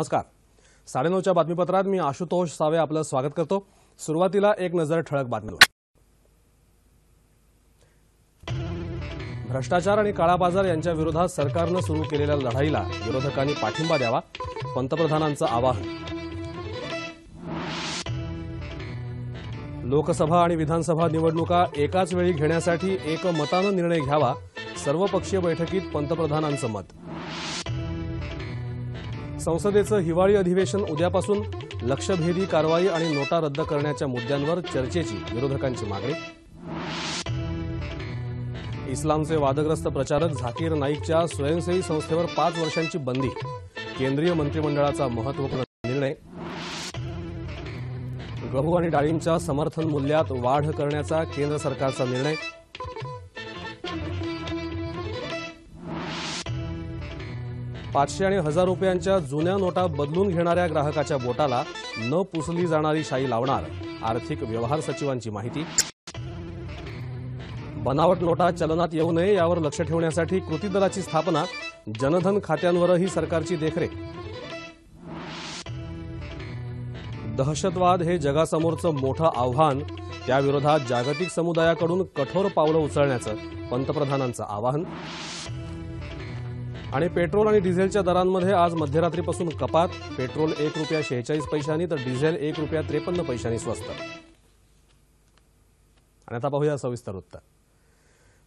नमस्कार साडेनऊच्या बातमीपत्रात मी आशुतोष सावे आपलं स्वागत करतो सुरुवातीला एक नजर ठळक बातमीवर भ्रष्टाचार आणि काळा बाजार यांच्या विरोधात सरकारनं सुरू केलेल्या लढाईला विरोधकांनी पाठिंबा द्यावा पंतप्रधानांचं आवाहन लोकसभा आणि विधानसभा निवडणुका एकाच वेळी घेण्यासाठी एकमतानं निर्णय घ्यावा सर्वपक्षीय बैठकीत पंतप्रधानांचं मत संसदेचं हिवाळी अधिवेशन उद्यापासून लक्षभेदी कारवाई आणि नोटा रद्द करण्याच्या मुद्द्यांवर चर्चेची विरोधकांची मागणी इस्लामचे वादग्रस्त प्रचारक झाकीर नाईकच्या स्वयंसेवी संस्थेवर पाच वर्षांची बंदी केंद्रीय मंत्रिमंडळाचा महत्वपूर्ण निर्णय गहू आणि डाळींच्या समर्थन मूल्यात वाढ करण्याचा केंद्र सरकारचा निर्णय पाचशे आणि हजार रुपयांच्या जुन्या नोटा बदलून घेणाऱ्या ग्राहकाच्या बोटाला न पुसली जाणारी शाई लावणार आर्थिक व्यवहार सचिवांची माहिती बनावट नोटा चलनात येऊ नये यावर लक्ष ठेवण्यासाठी कृती दलाची स्थापना जनधन खात्यांवरही सरकारची देखरेख दहशतवाद हे जगासमोरचं मोठं आव्हान त्याविरोधात जागतिक समुदायाकडून कठोर पावलं उचलण्याचं पंतप्रधानांचं आवाहन आणि पेट्रोल आणि डिझेलच्या दरांमध्ये आज मध्यरात्रीपासून कपात पेट्रोल एक रुपया शेहेचाळीस पैशांनी तर डिझेल एक रुपया त्रेपन्न पैशांनी स्वस्त आणि आता पाहूया सविस्तर वृत्त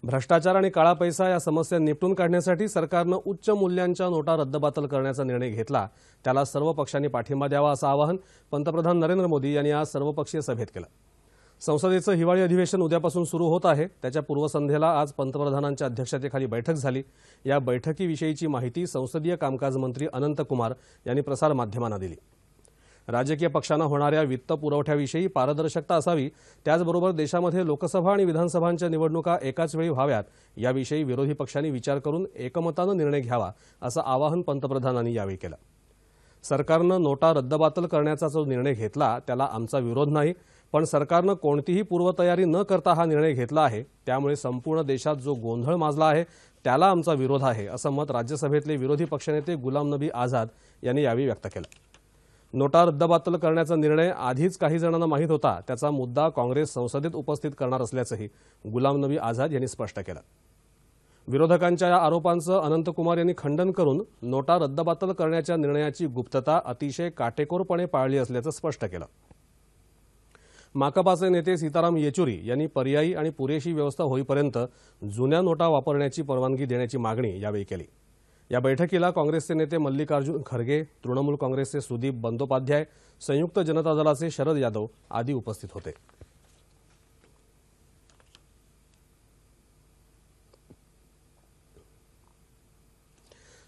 भ्रष्टाचार आणि काळा पैसा या समस्या निपटून काढण्यासाठी सरकारनं उच्च मूल्यांच्या नोटा रद्दबातल करण्याचा निर्णय घेतला त्याला सर्व पक्षांनी पाठिंबा द्यावा असं आवाहन पंतप्रधान नरेंद्र मोदी यांनी आज सर्वपक्षीय सभेत केलं संसदेचं हिवाळी अधिवेशन उद्यापासून सुरू होत आहे त्याच्या पूर्वसंध्येला आज पंतप्रधानांच्या अध्यक्षतेखाली बैठक झाली या बैठकीविषयीची माहिती संसदीय कामकाज मंत्री अनंत कुमार यांनी प्रसारमाध्यमांना दिली राजकीय पक्षांना होणाऱ्या वित्त पुरवठ्याविषयी पारदर्शकता असावी त्याचबरोबर देशामध्ये लोकसभा आणि विधानसभांच्या निवडणुका एकाच वेळी व्हाव्यात याविषयी विरोधी पक्षांनी विचार करून एकमतानं निर्णय घ्यावा असं आवाहन पंतप्रधानांनी यावेळी केलं सरकारनं नोटा रद्दबातल करण्याचा जो निर्णय घेतला त्याला आमचा विरोध नाही पण सरकारनं कोणतीही पूर्वतयारी न करता हा निर्णय घेतला आहे त्यामुळे संपूर्ण देशात जो गोंधळ माजला आहे त्याला आमचा विरोध आहे असं मत राज्यसभेतले विरोधी पक्षनेते गुलाम नबी आझाद यांनी यावेळी व्यक्त केलं नोटा रद्दबातल करण्याचा निर्णय आधीच काही जणांना माहीत होता त्याचा मुद्दा काँग्रेस संसदेत उपस्थित करणार असल्याचंही गुलाम नबी आझाद यांनी स्पष्ट केलं विरोधकांच्या या आरोपांचं अनंतकुमार यांनी खंडन करून नोटा रद्दबातल करण्याच्या निर्णयाची गुप्तता अतिशय काटेकोरपणे पाळली असल्याचं स्पष्ट केलं माकपाचे नेते सीताराम येचुरी यांनी पर्यायी आणि पुरेशी व्यवस्था होईपर्यंत जुन्या नोटा वापरण्याची परवानगी देण्याची मागणी यावेळी केली या बैठकीला काँग्रेसचे नेते मल्लिकार्जुन खरगे तृणमूल काँग्रेसचे सुदीप बंदोपाध्याय संयुक्त जनता दलाचे शरद यादव आदी उपस्थित होते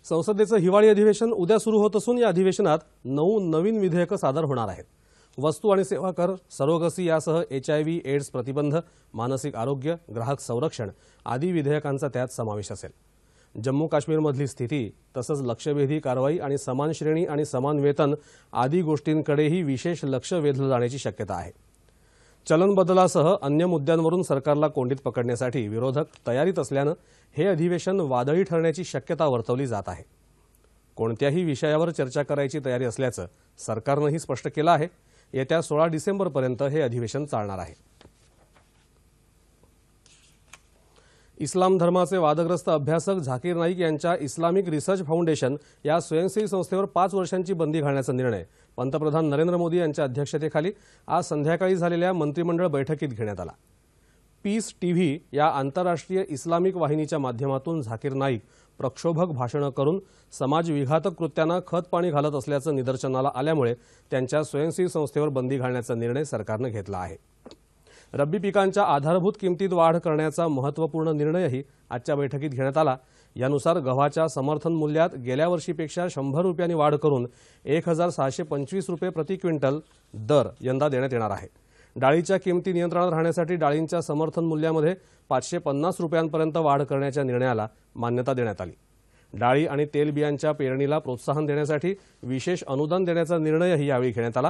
संसदेचं हिवाळी अधिवेशन उद्या सुरू होत असून या अधिवेशनात नऊ नवीन विधेयकं सादर होणार आहेत वस्तू आणि सेवा कर सरोगसी यासह एच आय व्ही एड्स प्रतिबंध मानसिक आरोग्य ग्राहक संरक्षण आदी विधेयकांचा त्यात समावेश असेल जम्मू काश्मीरमधली स्थिती तसंच लक्षवेधी कारवाई आणि समान श्रेणी आणि समान वेतन आदी गोष्टींकडेही विशेष लक्ष वेधलं जाण्याची शक्यता आहे चलन बदलासह अन्य मुद्द्यांवरून सरकारला कोंडीत पकडण्यासाठी विरोधक तयारीत असल्यानं हे अधिवेशन वादळी ठरण्याची शक्यता वर्तवली जात आहे कोणत्याही विषयावर चर्चा करायची तयारी असल्याचं सरकारनंही स्पष्ट केलं आहे येत्या सोळा डिसेंबरपर्यंत हे अधिवेशन चालणार आहे इस्लाम धर्माचे वादग्रस्त अभ्यासक झाकीर नाईक यांच्या इस्लामिक रिसर्च फाउंडेशन या स्वयंसेवी संस्थेवर पाच वर्षांची बंदी घालण्याचा निर्णय पंतप्रधान नरेंद्र मोदी यांच्या अध्यक्षतेखाली आज संध्याकाळी झालेल्या मंत्रिमंडळ बैठकीत घेण्यात आला पीस टीव्ही या आंतरराष्ट्रीय इस्लामिक वाहिनीच्या माध्यमातून झाकीर नाईक प्रक्षोभक भाषणं करून समाज विघातक कृत्यांना खत पाणी घालत असल्याचं निदर्शनाला आल्यामुळे त्यांच्या स्वयंसेवी संस्थेवर बंदी घालण्याचा निर्णय सरकारनं घेतला आहे रब्बी पिकांच्या आधारभूत किमतीत वाढ करण्याचा महत्त्वपूर्ण निर्णयही आजच्या बैठकीत घेण्यात आला यानुसार गव्हाच्या समर्थन मूल्यात गेल्या वर्षीपेक्षा शंभर रुपयांनी वाढ करून एक हजार सहाशे पंचवीस रुपये प्रति क्विंटल दर यंदा देण्यात येणार आहे डाळीच्या किमती नियंत्रणात राहण्यासाठी डाळींच्या समर्थन मूल्यामध्ये पाचशे पन्नास रुपयांपर्यंत वाढ करण्याच्या निर्णयाला मान्यता देण्यात आली डाळी आणि तेलबियांच्या पेरणीला प्रोत्साहन देण्यासाठी विशेष अनुदान देण्याचा निर्णयही यावेळी घेण्यात आला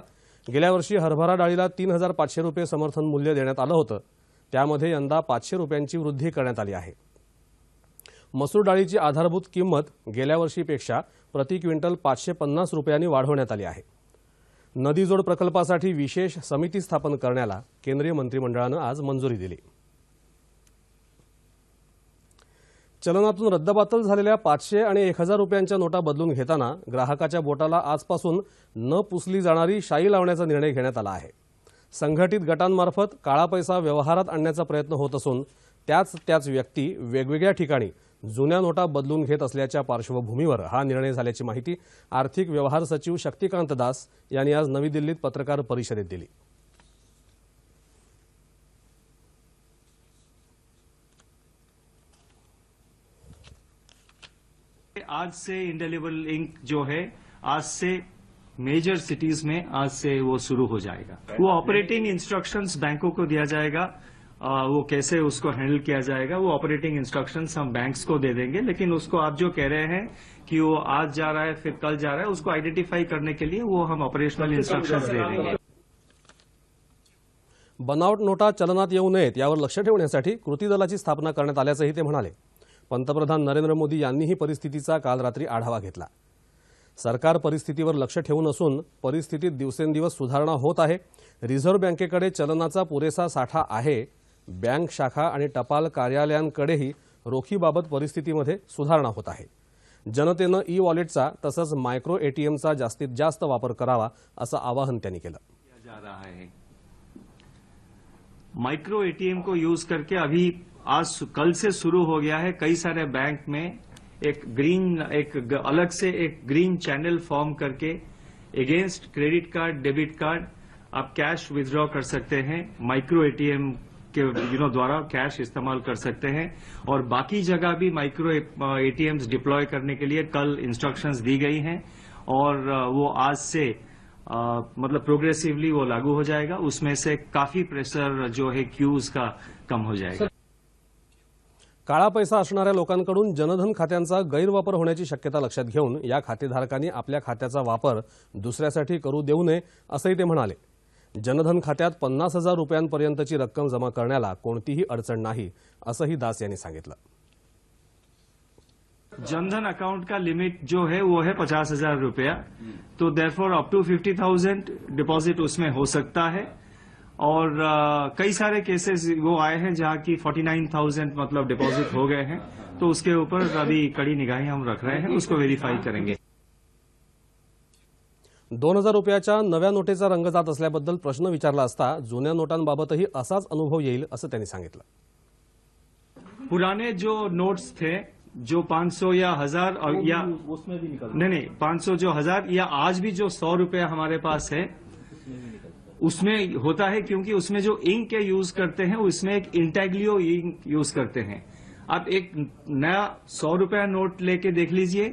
गेल्या वर्षी हरभरा डाळीला तीन हजार पाचशे रुपये समर्थन मूल्य देण्यात आलं होतं त्यामध्ये यंदा पाचशे रुपयांची वृद्धी करण्यात आली आहे मसूर डाळीची आधारभूत किंमत गेल्या वर्षीपेक्षा प्रति क्विंटल पाचशे पन्नास रुपयांनी वाढवण्यात आली आहे नदीजोड प्रकल्पासाठी विशेष समिती स्थापन करण्याला केंद्रीय मंत्रिमंडळानं आज मंजुरी दिली चलनातून रद्दबातल झालेल्या पाचशे आणि एक हजार रुपयांच्या नोटा बदलून घेताना ग्राहकाच्या बोटाला आजपासून न पुसली जाणारी शाई लावण्याचा निर्णय घेण्यात आला आहे संघटित गटांमार्फत काळा पैसा व्यवहारात आणण्याचा प्रयत्न होत असून त्याच त्याच व्यक्ती वेगवेगळ्या ठिकाणी जुन्या नोटा बदलून घेत असल्याच्या पार्श्वभूमीवर हा निर्णय झाल्याची माहिती आर्थिक व्यवहार सचिव शक्तिकांत दास यांनी आज नवी दिल्लीत पत्रकार परिषदेत दिली आज से इंडेलेबल इंक जो है आज से मेजर सिटीज में आज से वो शुरू हो जाएगा वो ऑपरेटिंग इंस्ट्रक्शंस बैंकों को दिया जाएगा आ, वो कैसे उसको हैंडल किया जाएगा वो ऑपरेटिंग इंस्ट्रक्शंस हम बैंक्स को दे देंगे लेकिन उसको आप जो कह रहे हैं कि वो आज जा रहा है फिर कल जा रहा है उसको आइडेंटिफाई करने के लिए वो हम ऑपरेशनल इंस्ट्रक्शंस दे देंगे बनावट नोटा चलनात येऊ नयेत यावर लक्ष ठेवण्यासाठी कृती दलाची स्थापना करण्यात आल्याचंही ते म्हणाले पंतप्रधान नरेंद्र मोदी यांनीही परिस्थितीचा काल रात्री आढावा घेतला सरकार परिस्थितीवर लक्ष ठेवून असून परिस्थितीत दिवसेंदिवस सुधारणा होत आहे रिझर्व्ह बँकेकडे चलनाचा पुरेसा साठा आहे बँक शाखा आणि टपाल कार्यालयांकडेही रोखीबाबत परिस्थितीमध्ये सुधारणा होत आहे जनतेनं ई वॉलेटचा तसंच मायक्रो एटीएमचा जास्तीत जास्त वापर करावा असं आवाहन त्यांनी केलं मायक्रो एटीएम को यूज करके अभी आज कल से शुरू हो गया है कई सारे बैंक में एक ग्रीन एक अलग से एक ग्रीन चैनल फॉर्म करके against credit card debit card आप कॅश विथड्रॉ कर सकते हैं माइक्रो एटीएम के यू नो द्वारा कैश इस्तेमाल कर सकते हैं और बाकी जगह भी माइक्रो एटीएम्स डिप्लॉय करने के लिए कल इंस्ट्रक्शंस दी गई हैं और uh, वो आज से आ, uh, मतलब प्रोग्रेसिवली वो लागू हो जाएगा उसमें से काफी प्रेशर जो है क्यूज का कम हो जाएगा काला पैसा असणाऱ्या जनधन खात गैरवापर होने की शक्यता लक्षा घेन या खातेधारक अपने खात्यापर दुसर करू देऊ जनधन खात्यात पन्नास हजार की रक्कम जमा करना को अडचण नहीं ही दास यांनी जनधन अकाउंट का लिमिट जो है वो है पचास हजार रूपया तो therefore up to fifty thousand deposit उसमें हो सकता है और आ, कई सारे केसेस वो आए हैं जहाँ की फोर्टी नाइन थाउजेंड मतलब डिपॉजिट हो गए हैं तो उसके ऊपर अभी कड़ी निगाहें हम रख रहे हैं उसको वेरीफाई करेंगे दोन हजार नवे नव्या का रंग जात प्रश्न विचारला असता जुन्या नोटांबाबतही असाच अनुभव संगित पुराने जो नोट्स थे जो 500 या हजार और या उसमें भी निकल नहीं नहीं पांच जो हजार या आज भी जो सौ रुपया हमारे पास है उसमें होता है क्योंकि उसमें जो इंक यूज करते हैं उसमें एक इंटेग्लियो इंक यूज करते हैं आप एक नया सौ रुपया नोट लेके देख लीजिए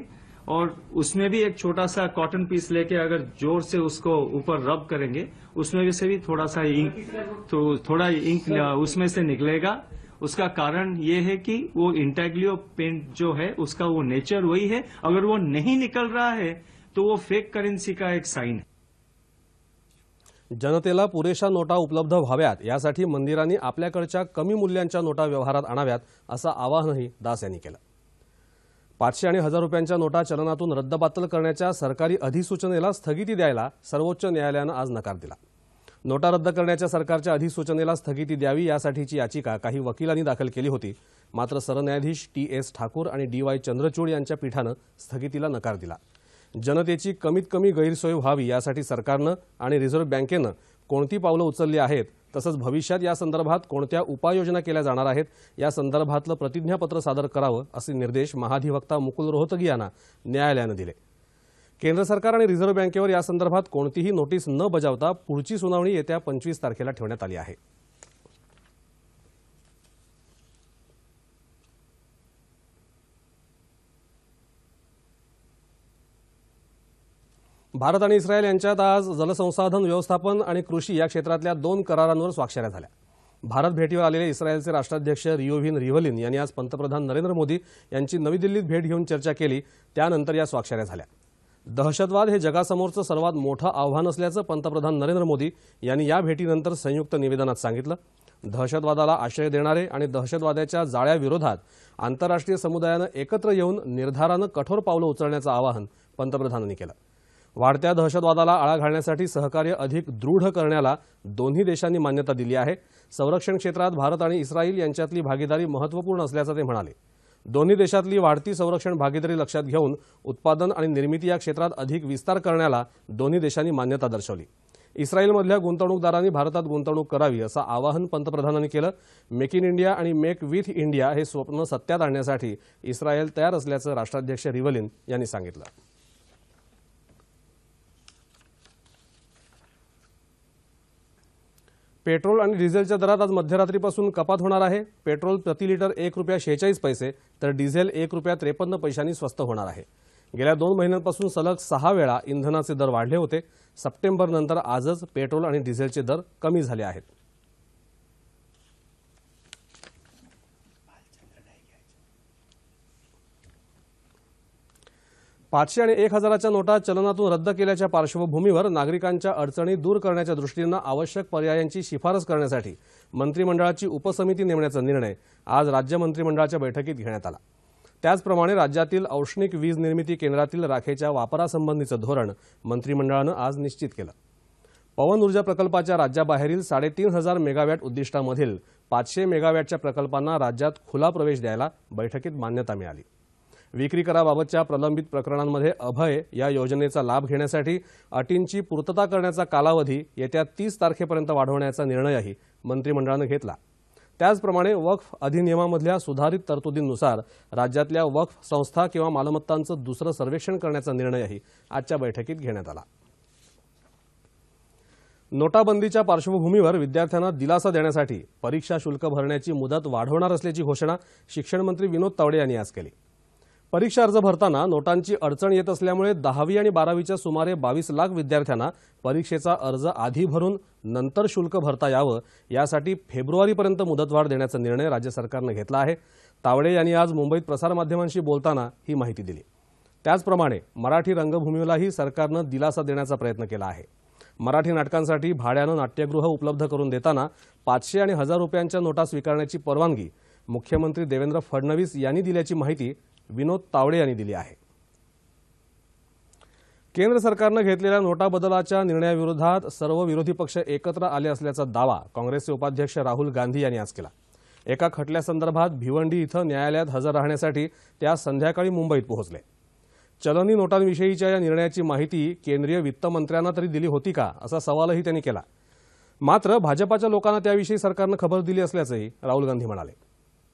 और उसमें भी एक छोटा सा कॉटन पीस लेके अगर जोर से उसको ऊपर रब करेंगे उसमें भी से भी थोड़ा सा इंक तो थोड़ा इंक उसमें से निकलेगा उसका कारण ये है कि वो इंटेग्लियो पेंट जो है उसका वो नेचर वही है अगर वो नहीं निकल रहा है तो वो फेक करेंसी का एक साइन है जनतेला पुरेशा नोटा उपलब्ध व्हाव्यात यासाठी मंदिरांनी आपल्याकडच्या कमी मूल्यांच्या नोटा व्यवहारात आणाव्यात असं आवाहनही दास यांनी केलं पाचशे आणि हजार रुपयांच्या नोटा चलनातून रद्दबातल करण्याच्या सरकारी अधिसूचनेला स्थगिती द्यायला सर्वोच्च न्यायालयानं आज नकार दिला नोटा रद्द करण्याच्या सरकारच्या अधिसूचनेला स्थगिती द्यावी यासाठीची याचिका काही वकिलांनी दाखल केली होती मात्र सरन्यायाधीश टी एस ठाकूर आणि डी वाय चंद्रचूड यांच्या पीठानं स्थगितीला नकार दिला जनतेची कमीत कमी गैरसोय व्हावी यासाठी सरकारनं आणि रिझर्व्ह बँकेनं कोणती पावलं उचलली आहेत तसंच भविष्यात या संदर्भात कोणत्या उपाययोजना केल्या जाणार आहेत या संदर्भातलं प्रतिज्ञापत्र सादर करावं असे निर्देश महाधिवक्ता मुकुल रोहतगी यांना न्यायालयानं दिले केंद्र सरकार आणि रिझर्व्ह बँकेवर यासंदर्भात कोणतीही नोटीस न बजावता पुढची सुनावणी येत्या पंचवीस तारखेला ठेवण्यात आली आहे भारत आणि इस्रायल यांच्यात आज जलसंसाधन व्यवस्थापन आणि कृषी या क्षेत्रातल्या दोन करारांवर स्वाक्षऱ्या झाल्या भारत भेटीवर आलेले इस्रायलचे राष्ट्राध्यक्ष रियोव्हिन रिव्हलिन यांनी आज पंतप्रधान नरेंद्र मोदी यांची नवी दिल्लीत भेट घेऊन चर्चा केली त्यानंतर या स्वाक्षऱ्या झाल्या दहशतवाद हे जगासमोरचं सर्वात मोठं आव्हान असल्याचं पंतप्रधान नरेंद्र मोदी यांनी या भेटीनंतर संयुक्त निवेदनात सांगितलं दहशतवादाला आश्रय देणारे आणि दहशतवादाच्या जाळ्याविरोधात आंतरराष्ट्रीय समुदायानं एकत्र येऊन निर्धारानं कठोर पावलं उचलण्याचं आवाहन पंतप्रधानांनी केलं वाढत्या दहशतवादाला आळा घालण्यासाठी सहकार्य अधिक दृढ करण्याला दोन्ही देशांनी मान्यता दिली आहे संरक्षण क्षेत्रात भारत आणि इस्रायल यांच्यातली भागीदारी महत्त्वपूर्ण असल्याचं ते म्हणाले दोन्ही देशातली वाढती संरक्षण भागीदारी लक्षात घेऊन उत्पादन आणि निर्मिती या क्षेत्रात अधिक विस्तार करण्याला दोन्ही देशांनी मान्यता दर्शवली इस्रायलमधल्या गुंतवणूकदारांनी भारतात गुंतवणूक करावी असं आवाहन पंतप्रधानांनी केलं मेक इन इंडिया आणि मेक विथ इंडिया हे स्वप्न सत्यात आणण्यासाठी इस्रायल तयार असल्याचं राष्ट्राध्यक्ष रिवलिन यांनी सांगितलं पेट्रोल आणि डिझेलच्या दरात आज मध्यरात्रीपासून कपात होणार आहे पेट्रोल प्रति लिटर एक रुपया शेहेचाळीस पैसे तर डिझेल एक रुपया त्रेपन्न पैशांनी स्वस्त होणार आहे गेल्या दोन महिन्यांपासून सलग सहा वेळा इंधनाचे दर वाढले होते सप्टेंबरनंतर आजच पेट्रोल आणि डिझेलचे दर कमी झाले आहेत पाचशे आणि एक हजाराच्या नोटा चलनातून रद्द केल्याच्या पार्श्वभूमीवर नागरिकांच्या अडचणी दूर करण्याच्या दृष्टीनं आवश्यक पर्यायांची शिफारस करण्यासाठी मंत्रिमंडळाची उपसमिती नेमण्याचा निर्णय आज राज्य मंत्रिमंडळाच्या बैठकीत घेण्यात आला त्याचप्रमाणे राज्यातील औष्णिक वीज निर्मिती केंद्रातील राखेच्या वापरासंबंधीचं धोरण मंत्रिमंडळानं आज निश्चित केलं पवन ऊर्जा प्रकल्पाच्या राज्याबाहेरील साडेतीन हजार मेगावॅट उद्दिष्टामधील पाचशे मेगावॅटच्या प्रकल्पांना राज्यात खुला प्रवेश द्यायला बैठकीत मान्यता मिळाली विक्री कराबाबतच्या प्रलंबित प्रकरणांमध्ये अभय या योजनेचा लाभ घेण्यासाठी अटींची पूर्तता करण्याचा कालावधी येत्या तीस तारखेपर्यंत वाढवण्याचा निर्णयही मंत्रिमंडळानं घेतला त्याचप्रमाणे वक्फ अधिनियमामधल्या सुधारित तरतुदींनुसार राज्यातल्या वक्फ संस्था किंवा मालमत्तांचं दुसरं सर्वेक्षण करण्याचा निर्णयही आजच्या बैठकीत घेण्यात आला नोटाबंदीच्या पार्श्वभूमीवर विद्यार्थ्यांना दिलासा देण्यासाठी परीक्षा शुल्क भरण्याची मुदत वाढवणार असल्याची घोषणा शिक्षणमंत्री विनोद तावडे यांनी आज केली परीक्षा अर्ज भरताना नोटांची अडचण येत असल्यामुळे दहावी आणि बारावीच्या सुमारे बावीस लाख विद्यार्थ्यांना परीक्षेचा अर्ज आधी भरून नंतर शुल्क भरता यावं यासाठी फेब्रुवारीपर्यंत मुदतवाढ देण्याचा निर्णय राज्य सरकारनं घेतला आहे तावडे यांनी आज मुंबईत प्रसारमाध्यमांशी बोलताना ही माहिती दिली त्याचप्रमाणे मराठी रंगभूमीलाही सरकारनं दिलासा देण्याचा प्रयत्न केला आहे मराठी नाटकांसाठी भाड्यानं नाट्यगृह उपलब्ध करून देताना पाचशे आणि हजार रुपयांच्या नोटा स्वीकारण्याची परवानगी मुख्यमंत्री देवेंद्र फडणवीस यांनी दिल्याची माहिती विनोद तावडे यांनी दिली आहे केंद्र सरकारनं घेतलेल्या नोटा बदलाच्या निर्णयाविरोधात सर्व विरोधी पक्ष एकत्र आले असल्याचा दावा काँग्रेसचे उपाध्यक्ष राहुल गांधी यांनी आज केला एका खटल्यासंदर्भात भिवंडी इथं न्यायालयात हजर राहण्यासाठी ते आज संध्याकाळी मुंबईत पोहोचले चलनी नोटांविषयीच्या या निर्णयाची माहिती केंद्रीय वित्तमंत्र्यांना तरी दिली होती का असा सवालही त्यांनी केला मात्र भाजपाच्या लोकांना त्याविषयी सरकारनं खबर दिली असल्याचंही राहुल गांधी म्हणाले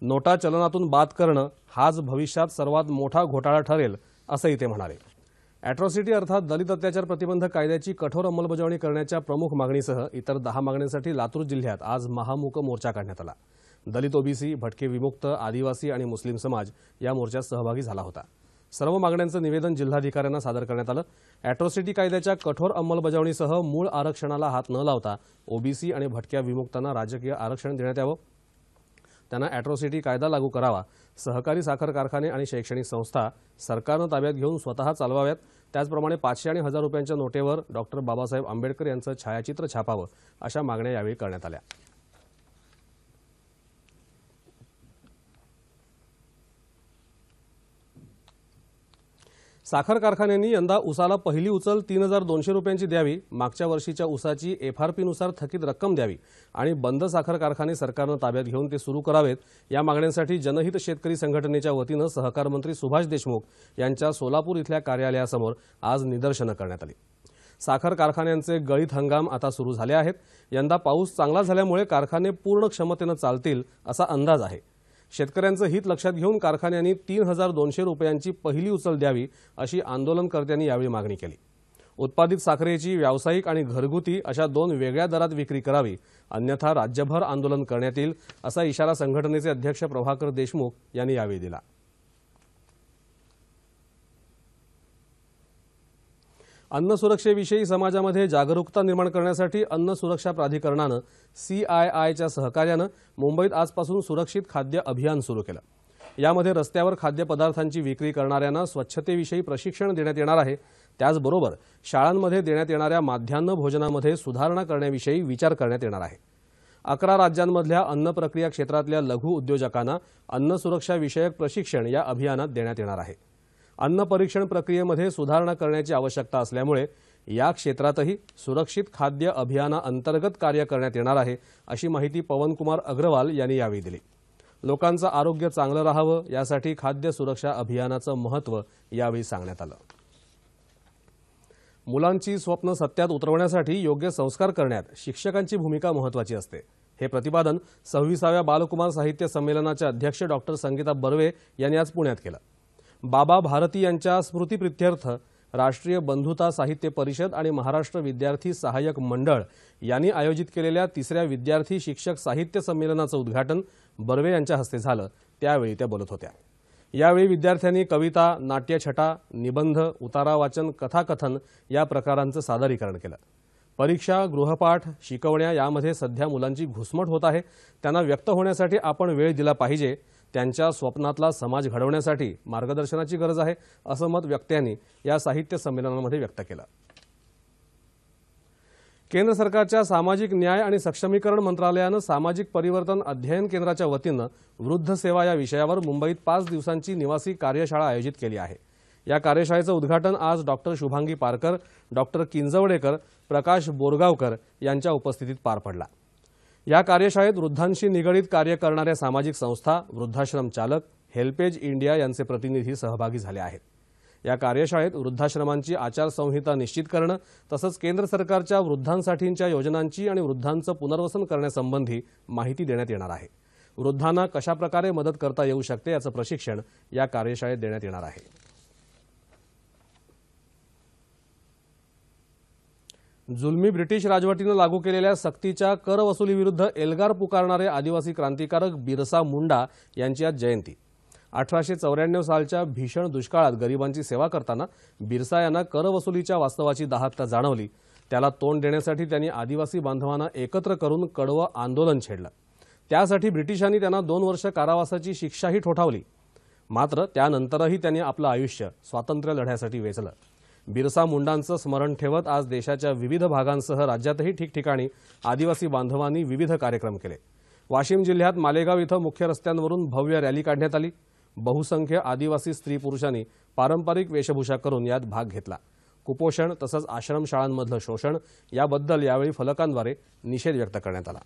नोटा चलनातून बाद करणं हाच भविष्यात सर्वात मोठा घोटाळा ठरेल असंही ते म्हणाले अॅट्रॉसिटी अर्थात दलित अत्याचार प्रतिबंध कायद्याची कठोर अंमलबजावणी करण्याच्या प्रमुख मागणीसह इतर दहा मागण्यांसाठी लातूर जिल्ह्यात आज महामूक मोर्चा काढण्यात आला दलित ओबीसी भटके विमुक्त आदिवासी आणि मुस्लिम समाज या मोर्चात सहभागी झाला होता सर्व मागण्यांचं निवेदन जिल्हाधिकाऱ्यांना सादर करण्यात आलं अॅट्रॉसिटी कायद्याच्या कठोर अंमलबजावणीसह मूळ आरक्षणाला हात न लावता ओबीसी आणि भटक्या विमुक्तांना राजकीय आरक्षण देण्यात यावं त्यांना अॅट्रॉसिटी कायदा लागू करावा सहकारी साखर कारखाने आणि शैक्षणिक संस्था सरकारनं ताब्यात घेऊन स्वतः चालवाव्यात त्याचप्रमाणे पाचशे आणि हजार रुपयांच्या नोटेवर डॉक्टर बाबासाहेब आंबेडकर यांचं छायाचित्र छापावं अशा मागण्या यावेळी करण्यात आल्या साखर कारखान्यांनी यंदा उसाला पहिली उचल तीन हजार दोनशे रुपयांची द्यावी मागच्या वर्षीच्या उसाची एफआरपीनुसार थकीत रक्कम द्यावी आणि बंद साखर कारखाने सरकारनं ताब्यात घेऊन ते सुरू करावेत या मागण्यांसाठी जनहित शेतकरी संघटनेच्या वतीनं सहकार मंत्री सुभाष देशमुख यांच्या सोलापूर इथल्या कार्यालयासमोर आज निदर्शनं करण्यात आली साखर कारखान्यांचे गळीत हंगाम आता सुरू झाले आहेत यंदा पाऊस चांगला झाल्यामुळे कारखाने पूर्ण क्षमतेनं चालतील असा अंदाज आहे शेतकऱ्यांचं हित लक्षात घेऊन कारखान्यांनी तीन हजार दोनशे रुपयांची पहिली उचल द्यावी अशी आंदोलनकर्त्यांनी यावेळी मागणी केली उत्पादित साखरेची व्यावसायिक आणि घरगुती अशा दोन वेगळ्या दरात विक्री करावी अन्यथा राज्यभर आंदोलन करण्यात येईल असा इशारा संघटनेचे अध्यक्ष प्रभाकर देशमुख यांनी यावेळी दिला अन्न सुरक्षेविषयी समाजामध्ये जागरूकता निर्माण करण्यासाठी अन्न सुरक्षा प्राधिकरणानं सी आय आयच्या सहकार्यानं मुंबईत आजपासून सुरक्षित खाद्य अभियान सुरू केलं यामध्ये रस्त्यावर खाद्यपदार्थांची विक्री करणाऱ्यांना स्वच्छतेविषयी प्रशिक्षण देण्यात येणार आहे त्याचबरोबर शाळांमध्ये देण्यात येणाऱ्या माध्यान्ह भोजनामध्ये सुधारणा करण्याविषयी विचार करण्यात येणार आहे अकरा राज्यांमधल्या अन्न प्रक्रिया क्षेत्रातल्या लघु उद्योजकांना अन्न सुरक्षाविषयक प्रशिक्षण या अभियानात देण्यात येणार आहे अन्न परीक्षण प्रक्रियेमध्ये सुधारणा करण्याची आवश्यकता असल्यामुळे या क्षेत्रातही सुरक्षित खाद्य अभियानाअंतर्गत कार्य करण्यात येणार आहे अशी माहिती पवनकुमार अग्रवाल यांनी यावेळी दिली लोकांचं आरोग्य चांगलं राहावं यासाठी खाद्य सुरक्षा अभियानाचं महत्त्व यावेळी सांगण्यात आलं मुलांची स्वप्न सत्यात उतरवण्यासाठी योग्य संस्कार करण्यात शिक्षकांची भूमिका महत्त्वाची असते हे प्रतिपादन सव्वीसाव्या बालकुमार साहित्य संमेलनाच्या अध्यक्ष डॉक्टर संगीता बर्वे यांनी आज पुण्यात केलं बाबा भारती यांच्या स्मृतीप्रित्यर्थ राष्ट्रीय बंधुता साहित्य परिषद आणि महाराष्ट्र विद्यार्थी सहाय्यक मंडळ यांनी आयोजित केलेल्या तिसऱ्या विद्यार्थी शिक्षक साहित्य संमेलनाचं उद्घाटन बर्वे यांच्या हस्ते झालं त्यावेळी त्या बोलत होत्या यावेळी विद्यार्थ्यांनी कविता नाट्यछटा निबंध उतारा वाचन कथाकथन या प्रकारांचं सादरीकरण केलं परीक्षा गृहपाठ शिकवण्या यामध्ये सध्या मुलांची घुसमट होत आहे त्यांना व्यक्त होण्यासाठी आपण वेळ दिला पाहिजे त्यांच्या स्वप्नातला समाज घडवण्यासाठी मार्गदर्शनाची गरज आहे असं मत व्यक्त्यांनी या साहित्य संमेलनामध्ये व्यक्त केलं केंद्र सरकारच्या सामाजिक न्याय आणि सक्षमीकरण मंत्रालयानं सामाजिक परिवर्तन अध्ययन केंद्राच्या वतीनं वृद्ध सेवा या विषयावर मुंबईत पाच दिवसांची निवासी कार्यशाळा आयोजित केली आहे या कार्यशाळेचं उद्घाटन आज डॉक्टर शुभांगी पारकर डॉक्टर किंजवडेकर प्रकाश बोरगावकर यांच्या उपस्थितीत पार पडला या कार्यशाळेत वृद्धांशी निगडीत कार्य करणाऱ्या सामाजिक संस्था वृद्धाश्रम चालक हेल्पेज इंडिया यांचे प्रतिनिधी सहभागी झाले आहेत या कार्यशाळेत वृद्धाश्रमांची आचारसंहिता निश्चित करणं तसंच केंद्र सरकारच्या वृद्धांसाठीच्या योजनांची आणि वृद्धांचं पुनर्वसन करण्यासंबंधी माहिती देण्यात येणार आहे वृद्धांना कशाप्रकारे मदत करता येऊ शकते याचं प्रशिक्षण या कार्यशाळेत देण्यात येणार आहे जुलमी ब्रिटिश राजवटीनं लागू केलेल्या सक्तीच्या करवसुलीविरुद्ध एल्गार पुकारणारे आदिवासी क्रांतिकारक बिरसा मुंडा यांची आज जयंती अठराशे चौऱ्याण्णव सालच्या भीषण दुष्काळात गरिबांची सेवा करताना बिरसा यांना करवसुलीच्या वास्तवाची दाहकता जाणवली त्याला तोंड देण्यासाठी त्यांनी आदिवासी बांधवांना एकत्र करून कडवं आंदोलन छेडलं त्यासाठी ब्रिटिशांनी त्यांना दोन वर्ष कारावासाची शिक्षाही ठोठावली मात्र त्यानंतरही त्यांनी आपलं आयुष्य स्वातंत्र्य लढ्यासाठी वेचलं बिरसा मुंडांचं स्मरण ठेवत आज देशाच्या विविध भागांसह राज्यातही ठिकठिकाणी आदिवासी बांधवांनी विविध कार्यक्रम केले वाशिम जिल्ह्यात मालेगाव इथं मुख्य रस्त्यांवरून भव्य रॅली काढण्यात आली बहुसंख्य आदिवासी स्त्री पुरुषांनी पारंपरिक वेशभूषा करून यात भाग घेतला कुपोषण तसंच आश्रमशाळांमधलं शोषण याबद्दल यावेळी फलकांद्वारे निषेध व्यक्त करण्यात आला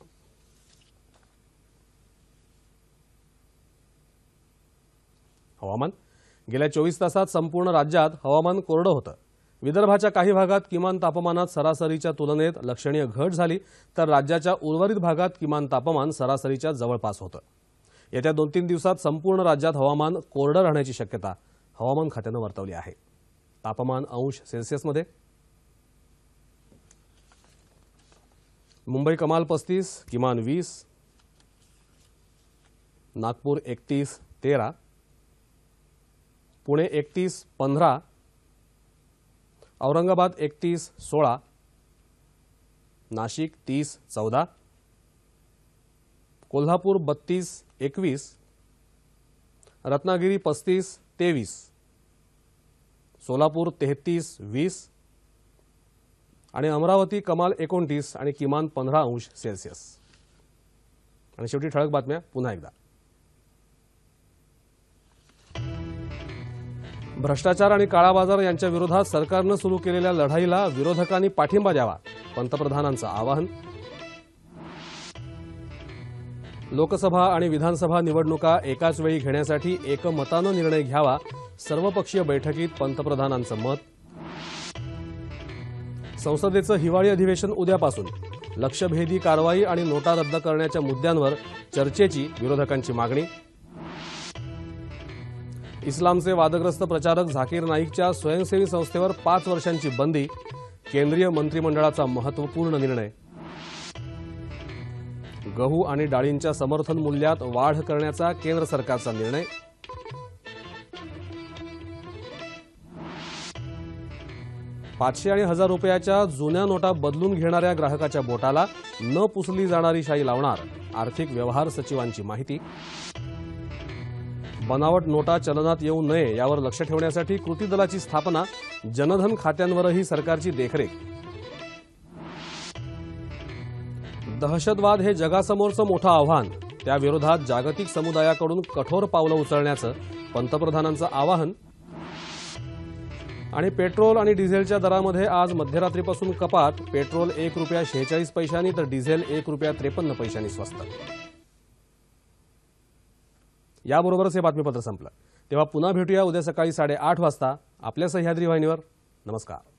हवामान गेल्या चोवीस तासात संपूर्ण राज्यात हवामान कोरडं होतं विदर्भाच्या काही भागात किमान तापमानात सरासरीच्या तुलनेत लक्षणीय घट झाली तर राज्याच्या उर्वरित भागात किमान तापमान सरासरीच्या जवळपास होतं येत्या दोन तीन दिवसात संपूर्ण राज्यात हवामान कोरडं राहण्याची शक्यता हवामान खात्यानं वर्तवली आहे तापमान अंश सेल्सिअसमध्ये मुंबई कमाल पस्तीस किमान वीस नागपूर एकतीस तेरा पुणे एकतीस पंधरा औरंगाबाद एकतीस सोळा नाशिक तीस चौदा कोल्हापूर बत्तीस एकवीस रत्नागिरी पस्तीस तेवीस सोलापूर तेहतीस वीस आणि अमरावती कमाल एकोणतीस आणि किमान पंधरा अंश सेल्सिअस आणि शेवटी ठळक बातम्या पुन्हा एकदा भ्रष्टाचार आणि काळाबाजार यांच्या विरोधात सरकारनं सुरू केलेल्या लढाईला विरोधकांनी पाठिंबा द्यावा पंतप्रधानांचं आवाहन लोकसभा आणि विधानसभा निवडणुका एकाच वेळी घेण्यासाठी एकमतानं निर्णय घ्यावा सर्वपक्षीय बैठकीत पंतप्रधानांचं मत संसदेचं हिवाळी अधिवेशन उद्यापासून लक्षभेदी कारवाई आणि नोटा रद्द करण्याच्या मुद्द्यांवर चर्चेची विरोधकांची मागणी इस्लामचे वादग्रस्त प्रचारक झाकीर नाईकच्या स्वयंसेवी संस्थेवर पाच वर्षांची बंदी केंद्रीय मंत्रिमंडळाचा महत्वपूर्ण निर्णय गहू आणि डाळींच्या समर्थन मूल्यात वाढ करण्याचा केंद्र सरकारचा निर्णय पाचशे आणि हजार रुपयाच्या जुन्या नोटा बदलून घेणाऱ्या ग्राहकाच्या बोटाला न पुसली जाणारी शाई लावणार आर्थिक व्यवहार सचिवांची माहिती बनावट नोटा चलनात येऊ नये यावर लक्ष ठेवण्यासाठी कृती दलाची स्थापना जनधन खात्यांवरही सरकारची देखरेख दहशतवाद हे जगासमोरचं मोठं आव्हान त्याविरोधात जागतिक समुदायाकडून कठोर पावलं उचलण्याचं पंतप्रधानांचं आवाहन आणि पेट्रोल आणि डिझेलच्या दरामध्ये आज मध्यरात्रीपासून कपात पेट्रोल एक रुपया शेहेचाळीस पैशांनी तर डिझेल एक रुपया त्रेपन्न पैशांनी स्वस्त याबरोबरच हे बातमीपत्र संपलं तेव्हा पुन्हा भेटूया उद्या सकाळी साडेआठ वाजता आपल्या सह्याद्री वाहिनीवर नमस्कार